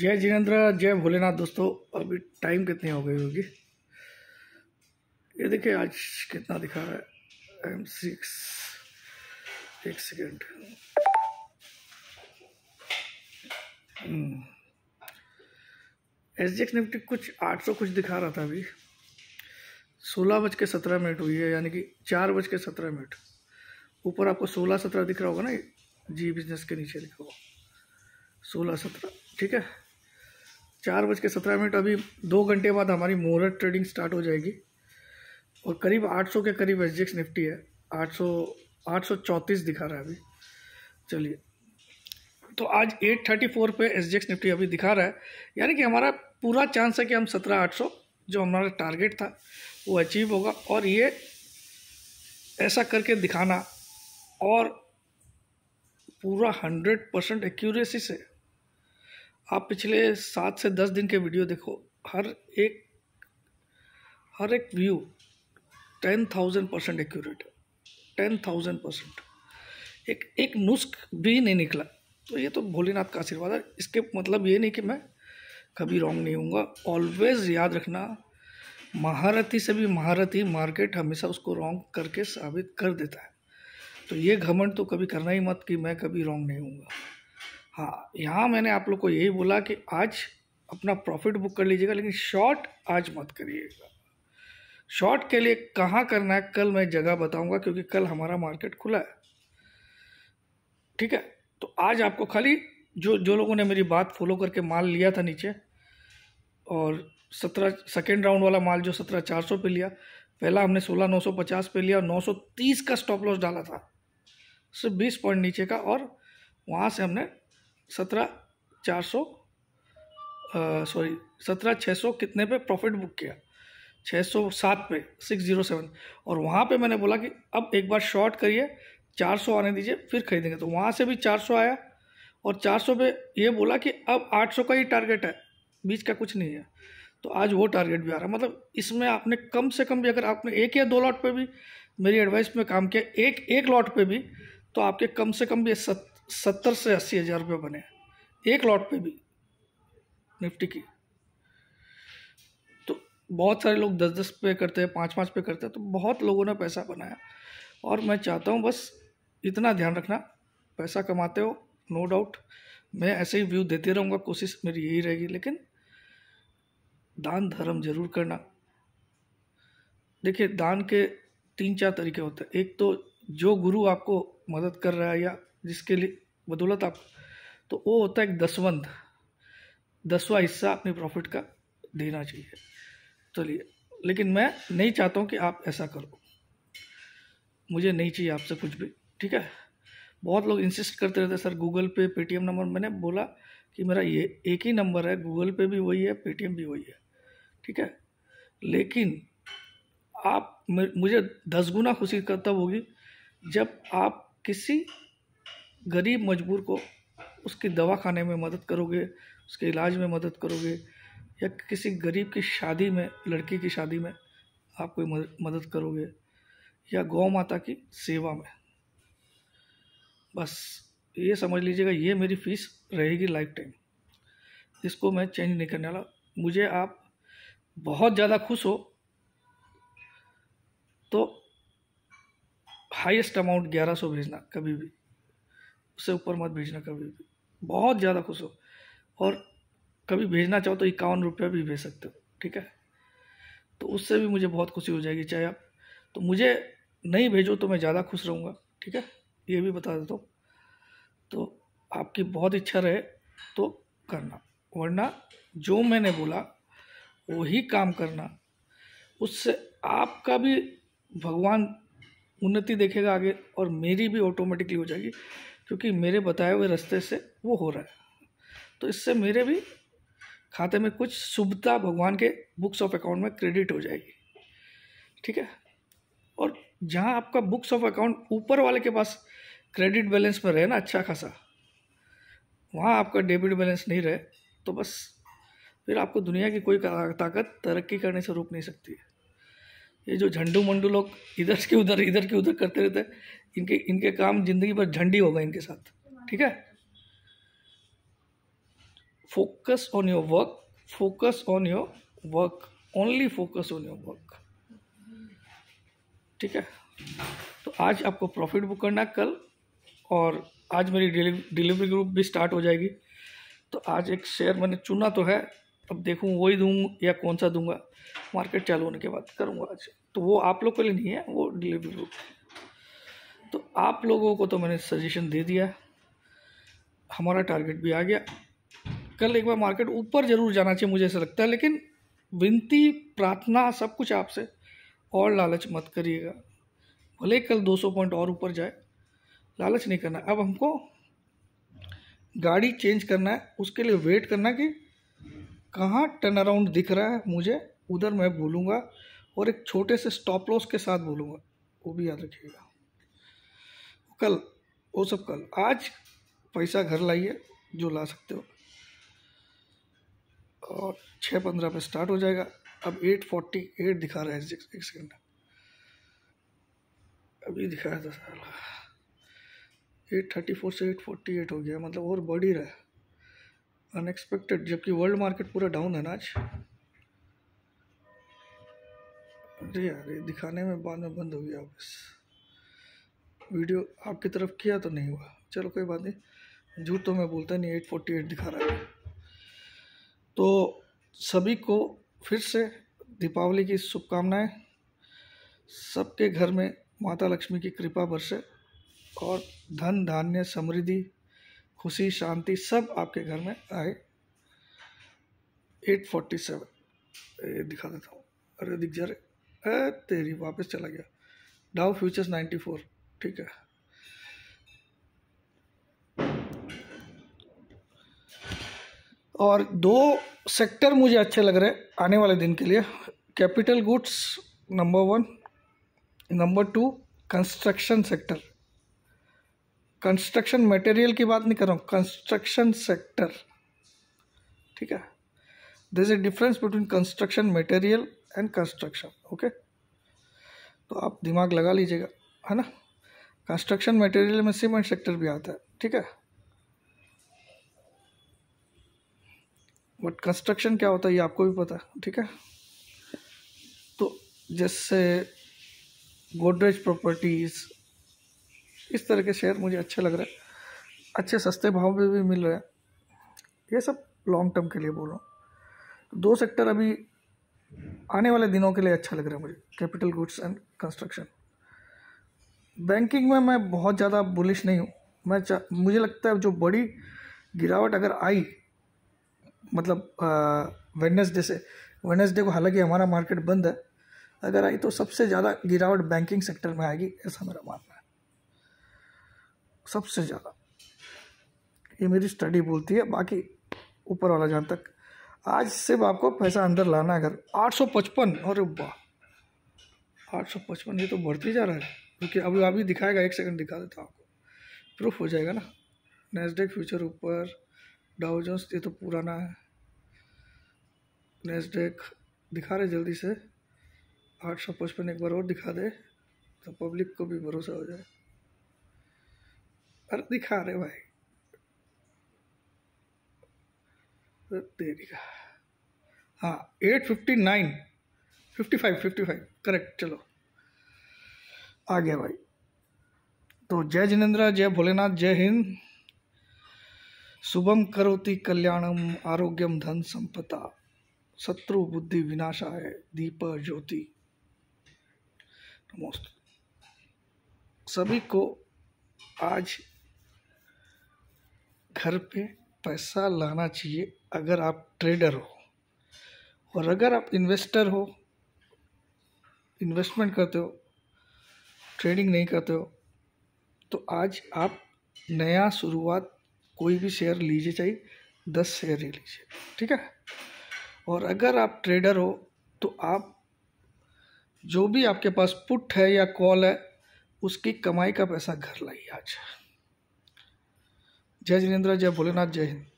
जय जिनेन्द्र जय भोलेनाथ दोस्तों अभी टाइम कितनी हो गई होगी ये देखिए आज कितना दिखा रहा है एम सिक्स एक second S G X Nifty कुछ आठ सौ कुछ दिखा रहा था अभी सोलह बज के सत्रह मिनट हुई है यानी कि चार बज के सत्रह मिनट ऊपर आपको सोलह सत्रह दिख रहा होगा ना जी बिजनेस के नीचे लिखा होगा सोलह सत्रह ठीक है चार बज के सत्रह मिनट अभी दो घंटे बाद हमारी मोहरत ट्रेडिंग स्टार्ट हो जाएगी और करीब 800 के करीब एस निफ्टी है 800 834 दिखा रहा है अभी चलिए तो आज 834 पे एस निफ्टी अभी दिखा रहा है यानी कि हमारा पूरा चांस है कि हम 17800 जो हमारा टारगेट था वो अचीव होगा और ये ऐसा करके दिखाना और पूरा हंड्रेड परसेंट एक्यूरेसी से आप पिछले सात से दस दिन के वीडियो देखो हर एक हर एक view ten thousand percent accurate है टेन थाउजेंड परसेंट एक एक नुस्ख भी नहीं निकला तो ये तो भोलेनाथ का आशीर्वाद है इसके मतलब ये नहीं कि मैं कभी रॉन्ग नहीं हूँ ऑलवेज़ याद रखना महारथी से भी महारथी मार्केट हमेशा उसको रॉन्ग करके साबित कर देता है तो ये घमंड तो कभी करना ही मत कि मैं कभी रॉन्ग नहीं हूँगा हाँ यहाँ मैंने आप लोग को यही बोला कि आज अपना प्रॉफिट बुक कर लीजिएगा लेकिन शॉर्ट आज मत करिएगा शॉर्ट के लिए कहाँ करना है कल मैं जगह बताऊंगा क्योंकि कल हमारा मार्केट खुला है ठीक है तो आज आपको खाली जो जो लोगों ने मेरी बात फॉलो करके माल लिया था नीचे और सत्रह सेकेंड राउंड वाला माल जो सत्रह चार सौ पर लिया पहला हमने सोलह नौ सौ पचास पर लिया और नौ सौ तीस का स्टॉप लॉस डाला था सिर्फ बीस पॉइंट नीचे का और वहाँ से हमने सत्रह चार सौ सॉरी सत्रह छः सौ कितने पे प्रॉफिट बुक किया छः सौ सात पे सिक्स जीरो सेवन और वहाँ पे मैंने बोला कि अब एक बार शॉर्ट करिए चार सौ आने दीजिए फिर खरीदेंगे तो वहाँ से भी चार सौ आया और चार सौ पे ये बोला कि अब आठ सौ का ही टारगेट है बीच का कुछ नहीं है तो आज वो टारगेट भी आ रहा है मतलब इसमें आपने कम से कम भी अगर आपने एक या दो लॉट पर भी मेरी एडवाइस में काम किया एक एक लॉट पर भी तो आपके कम से कम भी सत्तर से अस्सी हज़ार रुपये बने एक लॉट पे भी निफ्टी की तो बहुत सारे लोग दस दस पे करते हैं पाँच पाँच पे करते हैं तो बहुत लोगों ने पैसा बनाया और मैं चाहता हूँ बस इतना ध्यान रखना पैसा कमाते हो नो डाउट मैं ऐसे ही व्यू देते रहूँगा कोशिश मेरी यही रहेगी लेकिन दान धर्म जरूर करना देखिए दान के तीन चार तरीके होते हैं एक तो जो गुरु आपको मदद कर रहा है या जिसके लिए बदौलत आप तो वो होता है एक दसवंध दसवा हिस्सा अपने प्रॉफिट का देना चाहिए चलिए तो लेकिन मैं नहीं चाहता हूँ कि आप ऐसा करो मुझे नहीं चाहिए आपसे कुछ भी ठीक है बहुत लोग इंसिस्ट करते रहते sir Google pay Paytm number मैंने बोला कि मेरा ये एक ही नंबर है गूगल पे भी वही है पेटीएम भी वही है ठीक है लेकिन आप मुझे दस गुना खुशी तब होगी जब आप किसी गरीब मजबूर को उसकी दवा खाने में मदद करोगे उसके इलाज में मदद करोगे या किसी गरीब की शादी में लड़की की शादी में आप कोई मदद करोगे या गौ माता की सेवा में बस ये समझ लीजिएगा ये मेरी फीस रहेगी लाइफ टाइम इसको मैं चेंज नहीं करने वाला मुझे आप बहुत ज़्यादा खुश हो तो हाईएस्ट अमाउंट ग्यारह सौ भेजना कभी भी उससे ऊपर मत भेजना कभी भी बहुत ज़्यादा खुश हो और कभी भेजना चाहो तो इक्यावन रुपया भी भेज सकते हो ठीक है तो उससे भी मुझे बहुत खुशी हो जाएगी चाहे आप तो मुझे नहीं भेजो तो मैं ज़्यादा खुश रहूँगा ठीक है ये भी बता देता हूँ तो आपकी बहुत इच्छा रहे तो करना वरना जो मैंने बोला वही काम करना उससे आपका भी भगवान उन्नति देखेगा आगे और मेरी भी ऑटोमेटिकली हो जाएगी क्योंकि मेरे बताए हुए रास्ते से वो हो रहा है तो इससे मेरे भी खाते में कुछ शुभता भगवान के बुक्स ऑफ अकाउंट में क्रेडिट हो जाएगी ठीक है और जहाँ आपका बुक्स ऑफ अकाउंट ऊपर वाले के पास क्रेडिट बैलेंस में रहे ना अच्छा खासा वहाँ आपका डेबिट बैलेंस नहीं रहे तो बस फिर आपको दुनिया की कोई ताकत तरक्की करने से रोक नहीं सकती है ये जो झंडू मंडू लोग इधर के उधर इधर के उधर करते रहते हैं इनके इनके काम जिंदगी भर झंडी होगा इनके साथ ठीक है focus on your work focus on your work only focus on your work ठीक है तो आज आपको प्रॉफिट बुक करना कल और आज मेरी डिलीवरी ग्रुप भी स्टार्ट हो जाएगी तो आज एक शेयर मैंने चुना तो है अब देखूँ वही दूँ या कौन सा दूंगा मार्केट चालू होने के बाद करूँगा आज तो वो आप लोग के लिए नहीं है वो डिलीवरी बुक तो आप लोगों को तो मैंने सजेशन दे दिया हमारा टारगेट भी आ गया कल एक बार मार्केट ऊपर जरूर जाना चाहिए मुझे ऐसा लगता है लेकिन विनती प्रार्थना सब कुछ आपसे और लालच मत करिएगा भले कल 200 पॉइंट और ऊपर जाए लालच नहीं करना अब हमको गाड़ी चेंज करना है उसके लिए वेट करना कि कहाँ टर्न अराउंड दिख रहा है मुझे उधर मैं भूलूँगा और एक छोटे से स्टॉप लॉस के साथ भूलूँगा वो भी याद रखिएगा कल वो सब कल आज पैसा घर लाइए जो ला सकते हो और छः पंद्रह पे स्टार्ट हो जाएगा अब एट फोर्टी एट दिखा रहा है एक सेकेंड अभी दिखा रहा था सर एट थर्टी फोर से एट फोर्टी एट हो गया मतलब और बढ़ ही रहा है अनएक्सपेक्टेड जबकि वर्ल्ड मार्केट पूरा डाउन है ना आज अरे अरे दिखाने में बाद में बंद हो गया वापस वीडियो आपकी तरफ किया तो नहीं हुआ चलो कोई बात नहीं झूठ तो मैं बोलता नहीं एट फोर्टी एट दिखा रहा है तो सभी को फिर से दीपावली की शुभकामनाएं सबके घर में माता लक्ष्मी की कृपा बरसे और धन धान्य समृद्धि खुशी शांति सब आपके घर में आए एट फोर्टी सेवन दिखा देता हूँ अरे दिख जा रहे तेरी वापस चला गया डाउ फ्यूचर्स नाइन्टी फोर ठीक है और दो सेक्टर मुझे अच्छे लग रहे आने वाले दिन के लिए capital goods number one number two construction sector construction material की बात नहीं कर रहा हूँ कंस्ट्रक्शन सेक्टर ठीक है this is difference between construction material and construction okay तो आप दिमाग लगा लीजिएगा है ना कंस्ट्रक्शन मटेरियल में सीमेंट सेक्टर भी आता है ठीक है बट कंस्ट्रक्शन क्या होता है ये आपको भी पता है ठीक है तो जैसे गोदरेज प्रॉपर्टीज़ इस तरह के शेयर मुझे अच्छे लग रहे हैं अच्छे सस्ते भाव में भी मिल रहे हैं ये सब लॉन्ग टर्म के लिए बोल रहा हूँ दो सेक्टर अभी आने वाले दिनों के लिए अच्छा लग रहा है मुझे capital goods and construction banking में मैं बहुत ज़्यादा बुलिश नहीं हूँ मैं मुझे लगता है जो बड़ी गिरावट अगर आई मतलब वेडनेसडे से वेडनेसडे को हालांकि हमारा मार्केट बंद है अगर आई तो सबसे ज़्यादा गिरावट बैंकिंग सेक्टर में आएगी ऐसा मेरा मानना है सबसे ज़्यादा ये मेरी स्टडी बोलती है बाकी ऊपर वाला जहाँ तक आज सिर्फ आपको पैसा अंदर लाना है अगर आठ सौ पचपन और वाह आठ सौ पचपन ये तो बढ़ते जा रहा है क्योंकि अभी अभी दिखाएगा एक सेकंड दिखा देता हूँ आपको प्रूफ हो जाएगा ना नेस्डेक फ्यूचर ऊपर डाउ ये तो पुराना है नेस्डेक दिखा रहे जल्दी से आठ सौ पचपन एक बार और दिखा दे तो पब्लिक को भी भरोसा हो जाए पर दिखा रहे भाई तेरी का हाँ eight fifty nine fifty five fifty five correct चलो आ गया भाई तो जय जिनेन्द्र जय भोलेनाथ जय हिंद शुभम करोति कल्याणम आरोग्यम धन संपदा शत्रु बुद्धि विनाशा है दीप ज्योति नमोस्त सभी को आज घर पे पैसा लाना चाहिए अगर आप ट्रेडर हो और अगर आप इन्वेस्टर हो इन्वेस्टमेंट करते हो ट्रेडिंग नहीं करते हो तो आज आप नया शुरुआत कोई भी शेयर लीजिए चाहिए दस शेयर ही लीजिए ठीक है और अगर आप ट्रेडर हो तो आप जो भी आपके पास पुट है या कॉल है उसकी कमाई का पैसा घर लाइए आज जय जिनेन्द्र जय भोलेनाथ जय हिंद